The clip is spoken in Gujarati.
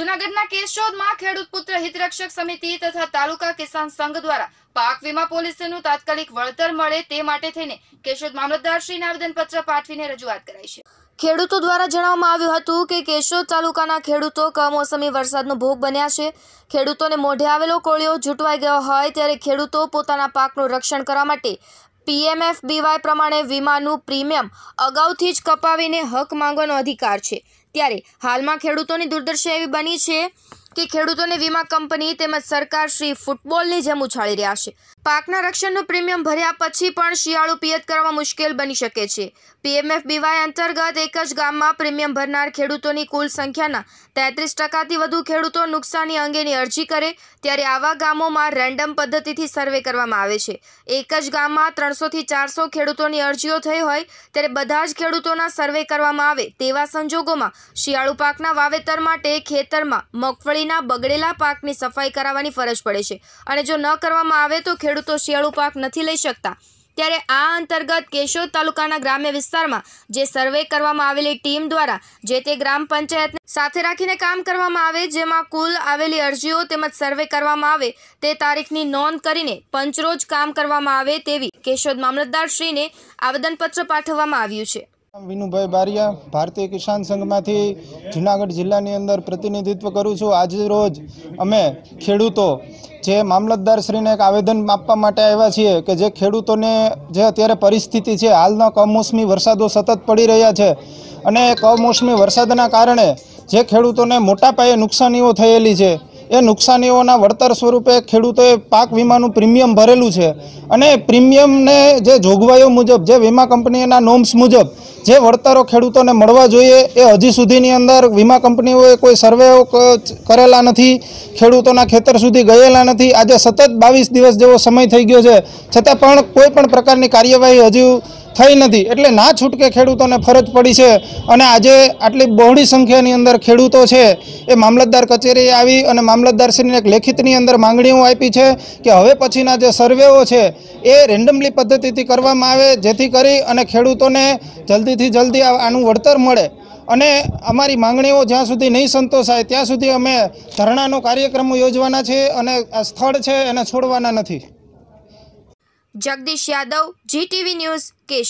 જુનાગઢના કેશોદમાં ખેડૂત પુત્ર હિતરક્ષક સમિતિ તથા તાલુકા કિસાન સંઘ દ્વારા પાક વીમા પોલિસીનું તાત્કાલિક વળતર મળે તે માટે થઈને કેશોદ મામલતદાર શ્રીને આવેદનપત્ર પાઠવીને રજૂઆત કરાઈ છે ખેડૂતો દ્વારા જણાવવામાં આવ્યું હતું કે કેશોદ તાલુકાના ખેડૂતો કમોસમી વરસાદનો ભોગ બન્યા છે ખેડૂતોને મોઢે આવેલો કોળિયો જૂટવાઈ ગયો હોય ત્યારે ખેડૂતો પોતાના પાકનું રક્ષણ કરવા માટે પીએમએફ બીવાય પ્રમાણે વીમાનું પ્રીમિયમ અગાઉથી જ કપાવીને હક માંગવાનો અધિકાર છે ત્યારે હાલમાં ખેડૂતોની દુર્દશા એવી બની છે કે ખેડૂતોને વીમા કંપની તેમજ સરકાર શ્રી ફૂટબોલની જેમ ઉછાળી રહ્યા છે પાકના રક્ષણનું પ્રીમિયમ ભર્યા પછી પણ શિયાળુ પિયત કરવા મુશ્કેલ બની શકે છે પીએમએફબીવાય અંતર્ગત એક જ ગામમાં પ્રીમિયમ ભરનાર ખેડૂતોની કુલ સંખ્યાના તેત્રીસ ટકાથી વધુ ખેડૂતો નુકસાની અંગેની અરજી કરે ત્યારે આવા ગામોમાં રેન્ડમ પદ્ધતિથી સર્વે કરવામાં આવે છે એક જ ગામમાં ત્રણસોથી ચારસો ખેડૂતોની અરજીઓ થઈ હોય ત્યારે બધા જ ખેડૂતોના સર્વે કરવામાં આવે તેવા સંજોગોમાં શિયાળુ પાકના વાવેતર માટે ખેતરમાં મગફળીના બગડેલા પાકની સફાઈ કરાવવાની ફરજ પડે છે અને જો ન કરવામાં આવે તો ખેડૂત ખેડૂતો શિયાળુ પાક નથી લઈ શકતા ત્યારે આ અંતર્ગત કેશોદ તાલુકાના ગ્રામ્ય વિસ્તારમાં જે સર્વે કરવામાં આવેલી ટીમ દ્વારા જે તે ગ્રામ પંચાયતને સાથે રાખીને કામ કરવામાં આવે જેમાં કુલ આવેલી અરજીઓ તેમજ સર્વે કરવામાં આવે તે તારીખની નોંધ કરીને પંચરોજ કામ કરવામાં આવે તેવી કેશોદ મામલતદારશ્રીને આવેદનપત્ર પાઠવવામાં આવ્યું છે વિનુભાઈ બારિયા ભારતીય કિસાન સંઘમાંથી જૂનાગઢ જિલ્લાની અંદર પ્રતિનિધિત્વ કરું છું આજે રોજ અમે ખેડૂતો જે મામલતદારશ્રીને એક આવેદન આપવા માટે આવ્યા છીએ કે જે ખેડૂતોને જે અત્યારે પરિસ્થિતિ છે હાલના કમોસમી વરસાદો સતત પડી રહ્યા છે અને કમોસમી વરસાદના કારણે જે ખેડૂતોને મોટા પાયે નુકસાનીઓ થયેલી છે એ નુકસાનીઓના વળતર સ્વરૂપે ખેડૂતોએ પાક વીમાનું પ્રીમિયમ ભરેલું છે અને પ્રીમિયમને જે જોગવાઈઓ મુજબ જે વીમા કંપનીના નોમ્સ મુજબ જે વળતરો ખેડૂતોને મળવા જોઈએ એ હજી સુધીની અંદર વીમા કંપનીઓએ કોઈ સર્વેઓ કરેલા નથી ખેડૂતોના ખેતર સુધી ગયેલા નથી આજે સતત બાવીસ દિવસ જેવો સમય થઈ ગયો છે છતાં પણ કોઈ પણ પ્રકારની કાર્યવાહી હજુ થઈ નથી એટલે ના છૂટકે ખેડૂતોને ફરજ પડી છે અને આજે આટલી બહોળી સંખ્યાની અંદર ખેડૂતો છે એ મામલતદાર કચેરીએ આવી અને મામલતદારશ્રીને એક લેખિતની અંદર માંગણીઓ આપી છે કે હવે પછીના જે સર્વેઓ છે એ રેન્ડમલી પદ્ધતિથી કરવામાં આવે જેથી કરી અને ખેડૂતોને જલ્દીથી જલ્દી આનું વળતર મળે અને અમારી માંગણીઓ જ્યાં સુધી નહીં સંતોષાય ત્યાં સુધી અમે ધરણાનો કાર્યક્રમ યોજવાના છે અને આ સ્થળ છે એને છોડવાના નથી Jagdish Yadav GTV news cache